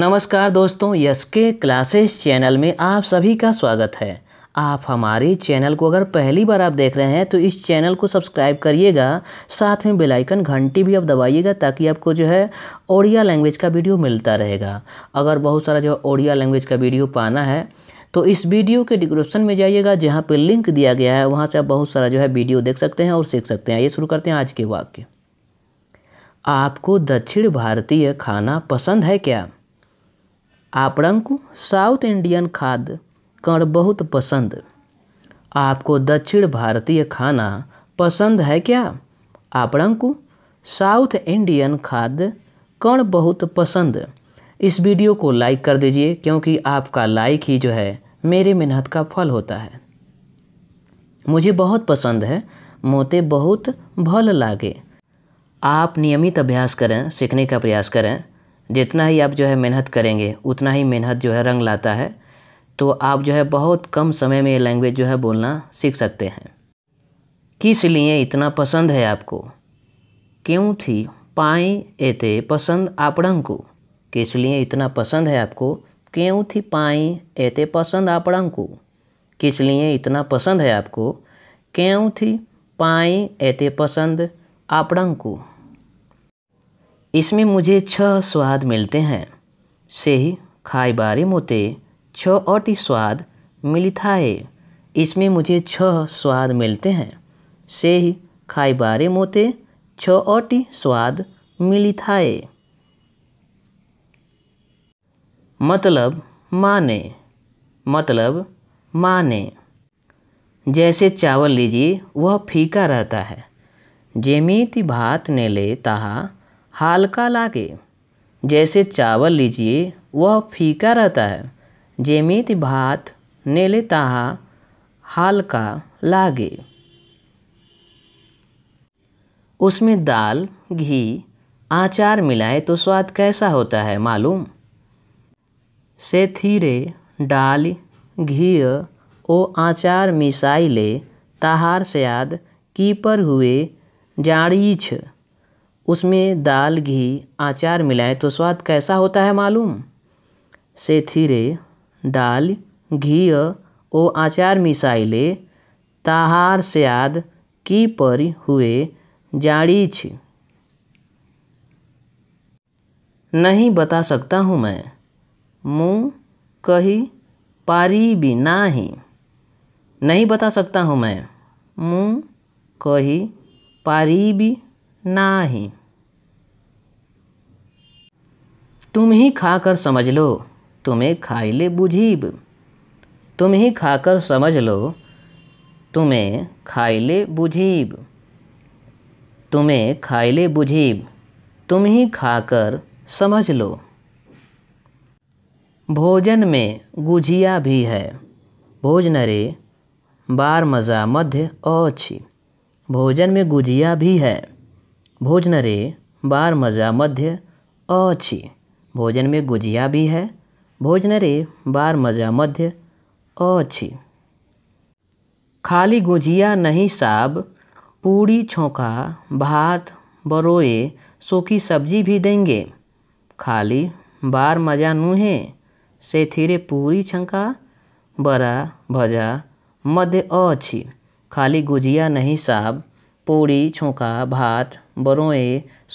नमस्कार दोस्तों यस के क्लासेस चैनल में आप सभी का स्वागत है आप हमारे चैनल को अगर पहली बार आप देख रहे हैं तो इस चैनल को सब्सक्राइब करिएगा साथ में बेल आइकन घंटी भी आप दबाइएगा ताकि आपको जो है ओडिया लैंग्वेज का वीडियो मिलता रहेगा अगर बहुत सारा जो ओडिया लैंग्वेज का वीडियो पाना है तो इस वीडियो के डिस्क्रिप्शन में जाइएगा जहाँ पर लिंक दिया गया है वहाँ से आप बहुत सारा जो है वीडियो देख सकते हैं और सीख सकते हैं ये शुरू करते हैं आज के वाक्य आपको दक्षिण भारतीय खाना पसंद है क्या आपणको साउथ इंडियन खाद्य कण बहुत पसंद आपको दक्षिण भारतीय खाना पसंद है क्या आपणको साउथ इंडियन खाद्य कण बहुत पसंद इस वीडियो को लाइक कर दीजिए क्योंकि आपका लाइक ही जो है मेरे मेहनत का फल होता है मुझे बहुत पसंद है मोते बहुत भल लागे आप नियमित अभ्यास करें सीखने का प्रयास करें जितना ही आप जो है मेहनत करेंगे उतना ही मेहनत जो है रंग लाता है तो आप जो है बहुत कम समय में ये लैंग्वेज जो है बोलना सीख सकते हैं किस लिए इतना पसंद है आपको क्यों थी पाई एते पसंद आपड़ंग को किस लिए इतना पसंद है आपको क्यों थी पाई एते पसंद आपड़ंग को किस लिए इतना पसंद है आपको क्यों थी पाई एते पसंद को इसमें मुझे छह स्वाद मिलते हैं ही खाई बारे मोते छ और स्वाद मिली थाए इसमें मुझे छह स्वाद मिलते हैं से ही खाई बारे मोते छ और स्वाद मिली थाए मतलब माने मतलब माने जैसे चावल लीजिए वह फीका रहता है जेमीति भात ने ले ताहा हल्का लागे जैसे चावल लीजिए वह फीका रहता है जेमित भात नेले ताहा हल्का लागे उसमें दाल घी आचार मिलाए तो स्वाद कैसा होता है मालूम से थीरे डाल घी ओ आचार मिसाई ले ताहार की कीपर हुए जाड़ीछ उसमें दाल घी आचार मिलाए तो स्वाद कैसा होता है मालूम से थिरे दाल घी ओ आचार मिसाइले ताहार स्याद की पर हुए जाड़ीछ नहीं बता सकता हूँ मैं मुँह कही पारी भी ना ही नहीं बता सकता हूँ मैं मुँह कही पारी भी ना तुम ही खाकर समझ लो तुम्हें ले बुझीब तुम ही खाकर समझ लो तुम्हें ले बुझीब तुम्हें ले बुझीब तुम ही खाकर समझ लो भोजन में गुझिया भी है भोजन रे बार मज़ा मध्य अछि भोजन में गुझिया भी है भोजन रे बार मज़ा मध्य अछि भोजन में गुजिया भी है भोजन रे बार मज़ा मध्य अछि खाली गुजिया नहीं साब पूड़ी छोंका भात बरोए सूखी सब्जी भी देंगे खाली बार मज़ा नूहे से थीरे पूरी छंका बरा भजा मध्य अछि खाली गुजिया नहीं साब पूड़ी छोंका भात बरोए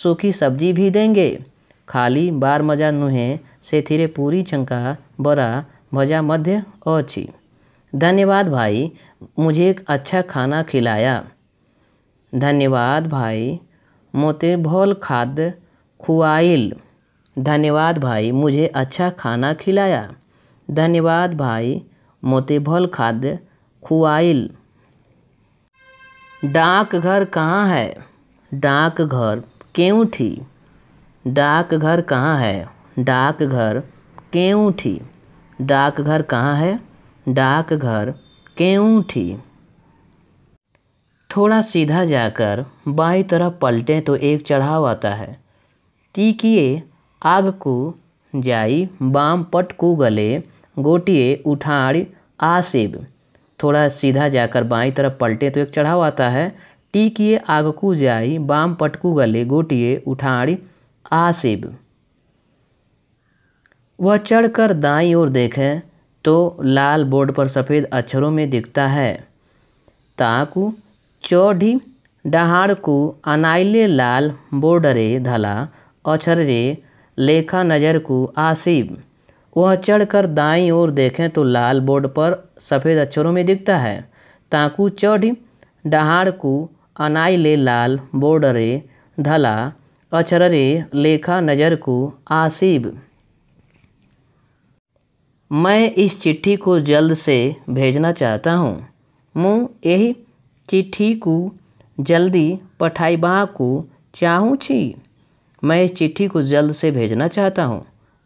सूखी सब्जी भी देंगे खाली बार मजा नुहें थिरे पूरी छंका बरा मज़ा मध्य अच्छी धन्यवाद भाई मुझे एक अच्छा खाना खिलाया धन्यवाद भाई मोते भोल खाद खुआइल धन्यवाद भाई मुझे अच्छा खाना खिलाया धन्यवाद भाई मोते भोल खाद खुआइल डाकघर कहाँ है डाकघर क्यों थी डाकघर कहाँ है डाकघर क्यों थी डाकघर कहाँ है डाकघर क्यों थी थोड़ा सीधा जाकर बाई तरफ पलटें तो एक चढ़ाव आता है टीकिए आग को जाई बाम पट को गले गोटिए उठाड़ आसेब थोड़ा सीधा जाकर बाई तरफ पलटे तो एक चढ़ाव आता है टी किए आगकू जाई बाम पटकू गले गोटिए उठाड़ी आसिब वह चढ़कर दाई ओर देखे तो लाल बोर्ड पर सफ़ेद अक्षरों में दिखता है ताकू चौढ़ी डहाड़ को अनाइले लाल बोर्डरे धला अक्षर रे लेखा नजर को आसिब वह चढ़कर दाईं ओर देखें तो लाल बोर्ड पर सफ़ेद अक्षरों में दिखता है ताकू चढ़ अनाई ले लाल बोर्ड रे धला अक्षर रे लेखा नजर को आसीब मैं इस चिट्ठी को जल्द से भेजना चाहता हूँ मुँह यही चिट्ठी को जल्दी पठाइबा को चाहूँ छी मैं इस चिट्ठी को जल्द से भेजना चाहता हूँ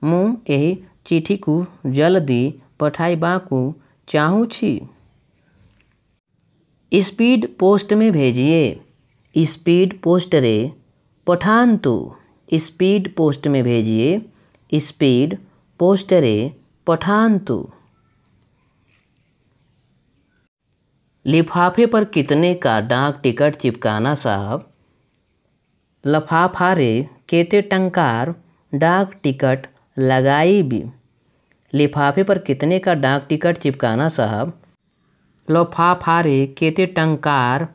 मुँह यही को जल्दी पठाइबाकू चाहूँ चाहूँगी स्पीड पोस्ट में भेजिए स्पीड पोस्ट रे पठान स्पीड पोस्ट में भेजिए स्पीड पोस्ट रे पठान लिफाफे पर कितने का डाक टिकट चिपकाना साहब लफाफा रे केते टंकार डाक टिकट लगाई भी लिफाफे पर कितने का डाक टिकट चिपकाना साहब रे केते टंकार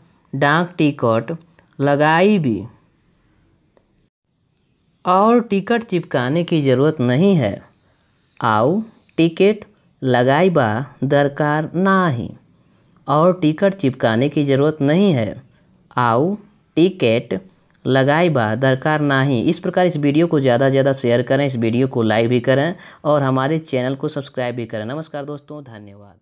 डाक टिकट लगाई भी और टिकट चिपकाने की ज़रूरत नहीं है आओ टिकट लगाइबा दरकार ना ही और टिकट चिपकाने की ज़रूरत नहीं है आओ टिकट लगाए बा दरकार ही इस प्रकार इस वीडियो को ज़्यादा से ज़्यादा शेयर करें इस वीडियो को लाइक भी करें और हमारे चैनल को सब्सक्राइब भी करें नमस्कार दोस्तों धन्यवाद